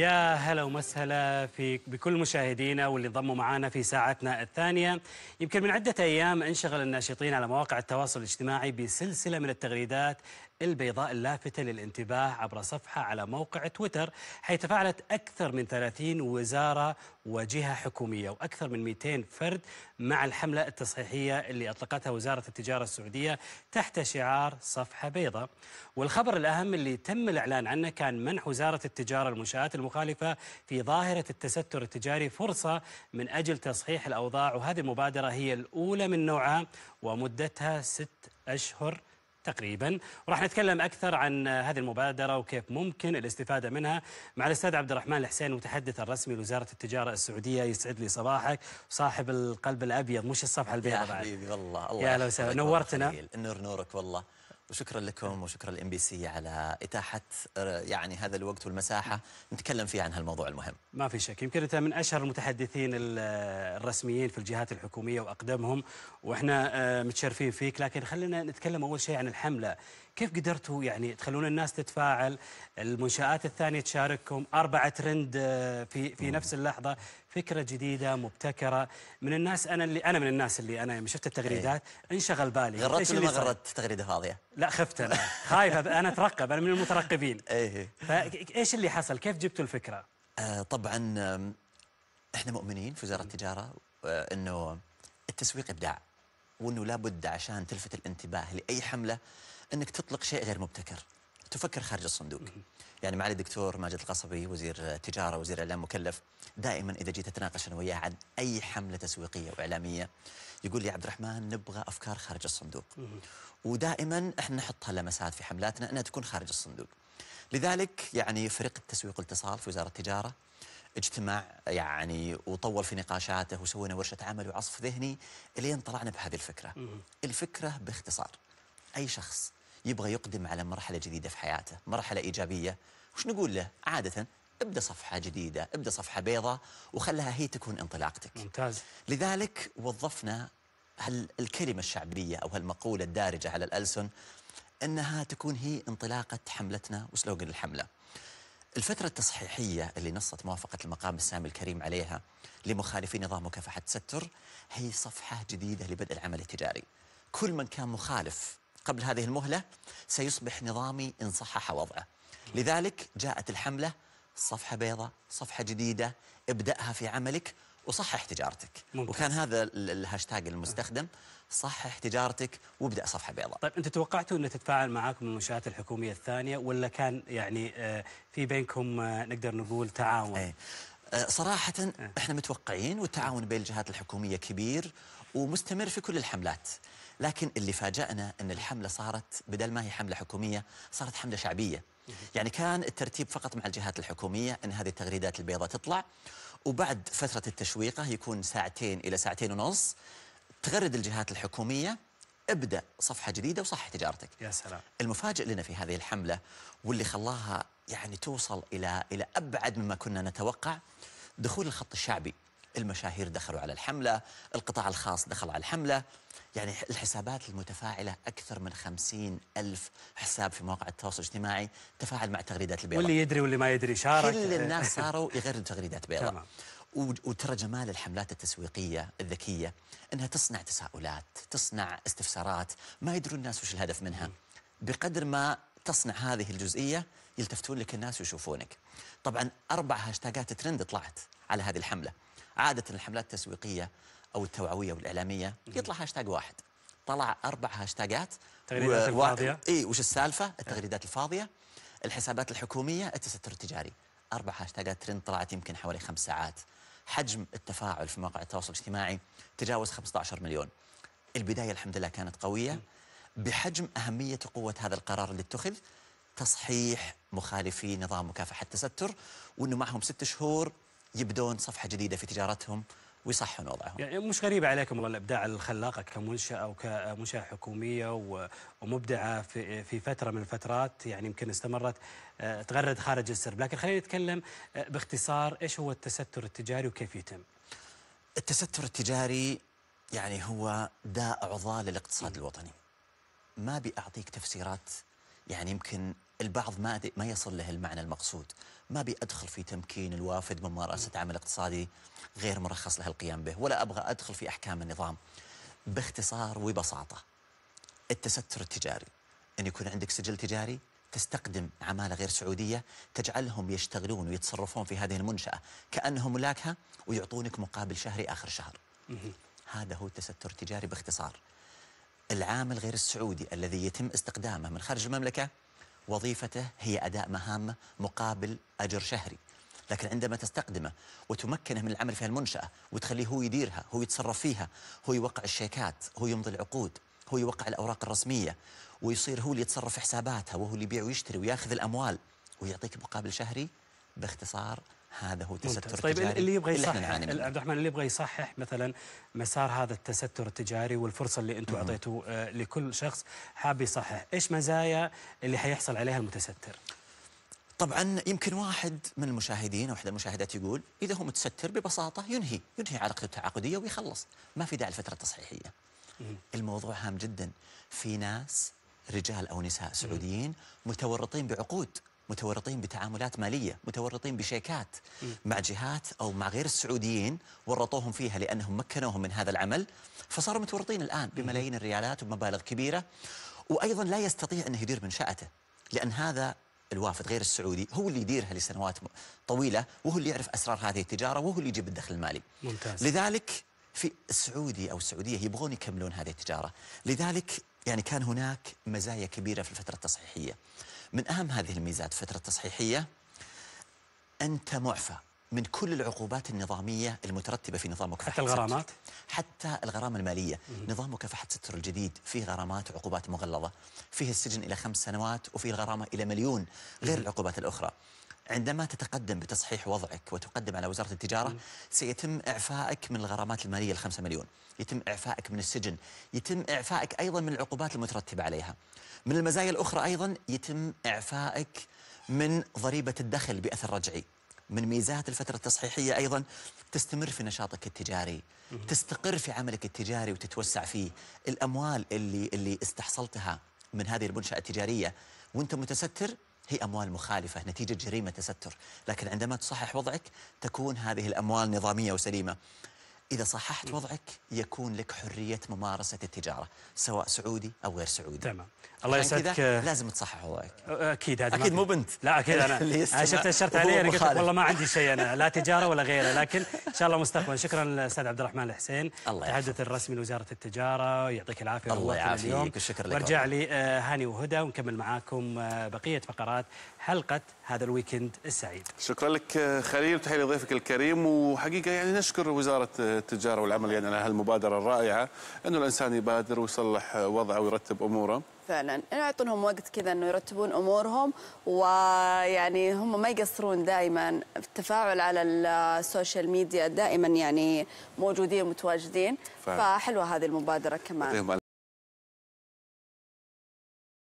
يا هلا ومسهلا في بكل مشاهدينا واللي انضموا معنا في ساعتنا الثانية يمكن من عدة أيام انشغل الناشطين على مواقع التواصل الاجتماعي بسلسلة من التغريدات البيضاء اللافتة للانتباه عبر صفحة على موقع تويتر حيث تفاعلت أكثر من 30 وزارة وجهة حكومية وأكثر من 200 فرد مع الحملة التصحيحية اللي أطلقتها وزارة التجارة السعودية تحت شعار صفحة بيضاء والخبر الأهم اللي تم الإعلان عنه كان منح وزارة التجارة المنشآت المخالفة في ظاهرة التستر التجاري فرصة من أجل تصحيح الأوضاع وهذه المبادرة هي الأولى من نوعها ومدتها ست أشهر تقريبا وراح نتكلم أكثر عن هذه المبادرة وكيف ممكن الاستفادة منها مع الأستاذ عبد الرحمن الحسين المتحدث الرسمي لوزارة التجارة السعودية يسعد لي صباحك صاحب القلب الأبيض مش الصفحة البيضاء يا حبيبي والله الله يا أهلا وسهلا نورتنا النور نورك والله وشكرا لكم وشكرا لام بي سي على اتاحه آه، يعني هذا الوقت والمساحه نتكلم فيها عن هالموضوع المهم. ما في شك، يمكن انت من اشهر المتحدثين آه، الرسميين في الجهات الحكوميه واقدمهم واحنا آه، متشرفين فيك، لكن خلينا نتكلم اول شيء عن الحمله، كيف قدرتوا يعني تخلون الناس تتفاعل، المنشات الثانيه تشارككم، اربعه ترند في في نفس اللحظه، فكره جديده مبتكره من الناس انا اللي انا من الناس اللي انا يوم شفت التغريدات إيه. انشغل بالي غردت ولا ما غردت تغريده فاضيه؟ لا خفت انا خايف انا اترقب انا من المترقبين ايه فايش اللي حصل؟ كيف جبتوا الفكره؟ آه طبعا احنا مؤمنين في وزاره التجاره آه انه التسويق ابداع وانه لابد عشان تلفت الانتباه لاي حمله انك تطلق شيء غير مبتكر تفكر خارج الصندوق يعني معالي الدكتور ماجد القصبي وزير التجارة وزير الإعلام مكلف دائما إذا جيت أتناقش أنا وياه عن أي حملة تسويقية وإعلامية يقول لي عبد الرحمن نبغى أفكار خارج الصندوق ودائما احنا نحط هاللمسات في حملاتنا أنها تكون خارج الصندوق لذلك يعني فريق التسويق والاتصال في وزارة التجارة اجتمع يعني وطول في نقاشاته وسوينا ورشة عمل وعصف ذهني الين طلعنا بهذه الفكرة الفكرة باختصار أي شخص يبغى يقدم على مرحلة جديدة في حياته مرحلة إيجابية وش نقول له عادة ابدأ صفحة جديدة ابدأ صفحة بيضاء وخلها هي تكون انطلاقتك ممتاز لذلك وظفنا هالكلمة الشعبية أو هالمقولة الدارجة على الألسن أنها تكون هي انطلاقة حملتنا وسلوغن الحملة الفترة التصحيحية اللي نصت موافقة المقام السامي الكريم عليها لمخالفي نظام مكافحة التستر هي صفحة جديدة لبدء العمل التجاري كل من كان مخالف قبل هذه المهلة سيصبح نظامي إن صحح وضعه لذلك جاءت الحملة صفحة بيضاء صفحة جديدة ابدأها في عملك وصحح تجارتك ممكن. وكان هذا الهاشتاج المستخدم صحح تجارتك وابدا صفحه بيضاء طيب انت توقعتوا ان تتفاعل معاكم المنشات الحكوميه الثانيه ولا كان يعني آه، في بينكم آه، نقدر نقول تعاون أي. آه، صراحة إيه. احنا متوقعين والتعاون بين الجهات الحكومية كبير ومستمر في كل الحملات لكن اللي فاجأنا أن الحملة صارت بدل ما هي حملة حكومية صارت حملة شعبية يعني كان الترتيب فقط مع الجهات الحكومية أن هذه التغريدات البيضاء تطلع وبعد فترة التشويقة يكون ساعتين إلى ساعتين ونص تغرد الجهات الحكومية ابدأ صفحة جديدة وصحح تجارتك يا سلام المفاجئ لنا في هذه الحملة واللي خلاها يعني توصل إلى إلى أبعد مما كنا نتوقع دخول الخط الشعبي المشاهير دخلوا على الحملة القطاع الخاص دخل على الحملة يعني الحسابات المتفاعلة أكثر من خمسين ألف حساب في مواقع التواصل الاجتماعي تفاعل مع تغريدات البيضاء واللي يدري واللي ما يدري شارك كل الناس صاروا يغردوا تغريدات بيضاء وترى جمال الحملات التسويقية الذكية أنها تصنع تساؤلات تصنع استفسارات ما يدرون الناس وش الهدف منها بقدر ما تصنع هذه الجزئية يلتفتون لك الناس ويشوفونك طبعا أربع هاشتاجات ترند طلعت على هذه الحملة عادة الحملات التسويقية أو التوعوية والإعلامية يطلع هاشتاج واحد طلع أربع هاشتاجات التغريدات و... الفاضية إي وش السالفة التغريدات الفاضية الحسابات الحكومية التستر التجاري أربع هاشتاجات ترند طلعت يمكن حوالي خمس ساعات حجم التفاعل في مواقع التواصل الاجتماعي تجاوز 15 مليون البداية الحمد لله كانت قوية بحجم أهمية قوة هذا القرار اللي اتخذ تصحيح مخالفي نظام مكافحة التستر وأنه معهم ست شهور يبدون صفحة جديدة في تجارتهم ويصحون وضعهم يعني مش غريبة عليكم والله الإبداع الخلاقة كمنشأة أو كمنشأة حكومية ومبدعة في, في فترة من الفترات يعني يمكن استمرت آه، تغرد خارج السرب لكن خلينا نتكلم آه، باختصار إيش هو التستر التجاري وكيف يتم التستر التجاري يعني هو داء عضال للاقتصاد الوطني ما بيعطيك تفسيرات يعني يمكن البعض ما ما يصل له المعنى المقصود ما أبي أدخل في تمكين الوافد من ممارسة عمل اقتصادي غير مرخص له القيام به ولا أبغى أدخل في أحكام النظام باختصار وبساطة التستر التجاري أن يكون عندك سجل تجاري تستقدم عمالة غير سعودية تجعلهم يشتغلون ويتصرفون في هذه المنشأة كأنهم ملاكها ويعطونك مقابل شهري آخر شهر هذا هو التستر التجاري باختصار العامل غير السعودي الذي يتم استقدامه من خارج المملكة وظيفته هي أداء مهامه مقابل أجر شهري لكن عندما تستقدمه وتمكنه من العمل في المنشأة وتخليه هو يديرها هو يتصرف فيها هو يوقع الشيكات هو يمضي العقود هو يوقع الأوراق الرسمية ويصير هو اللي يتصرف في حساباتها وهو اللي يبيع ويشتري وياخذ الأموال ويعطيك مقابل شهري باختصار هذا هو تستر التجاري طيب اللي يبغى يصحح عبد الرحمن اللي يبغى يصحح مثلا مسار هذا التستر التجاري والفرصه اللي انتم اعطيتوا آه، لكل شخص حاب يصحح، ايش مزايا اللي حيحصل عليها المتستر؟ طبعا يمكن واحد من المشاهدين او احد المشاهدات يقول اذا هو متستر ببساطه ينهي ينهي علاقته التعاقديه ويخلص ما في داعي الفترة التصحيحيه الموضوع هام جدا في ناس رجال او نساء سعوديين متورطين بعقود متورطين بتعاملات ماليه، متورطين بشيكات مع جهات او مع غير السعوديين ورطوهم فيها لانهم مكنوهم من هذا العمل، فصاروا متورطين الان بملايين الريالات وبمبالغ كبيره وايضا لا يستطيع انه يدير منشاته، لان هذا الوافد غير السعودي هو اللي يديرها لسنوات طويله وهو اللي يعرف اسرار هذه التجاره وهو اللي يجيب الدخل المالي. ممتاز. لذلك في السعودي او السعوديه يبغون يكملون هذه التجاره، لذلك يعني كان هناك مزايا كبيره في الفتره التصحيحيه. من أهم هذه الميزات الفترة التصحيحية أنت معفى من كل العقوبات النظامية المترتبة في نظامك حتى الغرامات؟ حتى الغرامة المالية مم. نظام مكافحة ستر الجديد فيه غرامات وعقوبات مغلظة فيه السجن إلى خمس سنوات وفيه الغرامة إلى مليون غير مم. العقوبات الأخرى عندما تتقدم بتصحيح وضعك وتقدم على وزارة التجارة سيتم إعفائك من الغرامات المالية الخمسة مليون يتم إعفائك من السجن يتم إعفائك أيضا من العقوبات المترتبة عليها من المزايا الأخرى أيضا يتم إعفائك من ضريبة الدخل بأثر رجعي من ميزات الفترة التصحيحية أيضا تستمر في نشاطك التجاري تستقر في عملك التجاري وتتوسع فيه الأموال اللي, اللي استحصلتها من هذه المنشأة التجارية وانت متستر هي أموال مخالفة نتيجة جريمة تستر لكن عندما تصحح وضعك تكون هذه الأموال نظامية وسليمة إذا صححت إيه. وضعك يكون لك حرية ممارسة التجارة سواء سعودي أو غير سعودي تمام الله يسعدك لازم تصحح وضعك أكيد هذا أكيد مو بنت لا أكيد أنا شفت أشرت عليه أنا قلت والله ما عندي شيء أنا لا تجارة ولا غيره لكن إن شاء الله مستقبل شكرا للأستاذ عبد الرحمن الحسين التحدث الرسمي لوزارة التجارة يعطيك العافية الله يعافيك وشكرا لك وارجع لي آه، هاني وهدى ونكمل معاكم آه، بقية فقرات حلقة هذا الويكند السعيد شكرا لك آه، خليل تحية لضيفك الكريم وحقيقة يعني نشكر وزارة التجاره والعمل يعني على هالمبادره الرائعه انه الانسان يبادر ويصلح وضعه ويرتب اموره فعلا يعطونهم وقت كذا انه يرتبون امورهم ويعني هم ما يقصرون دائما التفاعل على السوشيال ميديا دائما يعني موجودين متواجدين فحلوه هذه المبادره كمان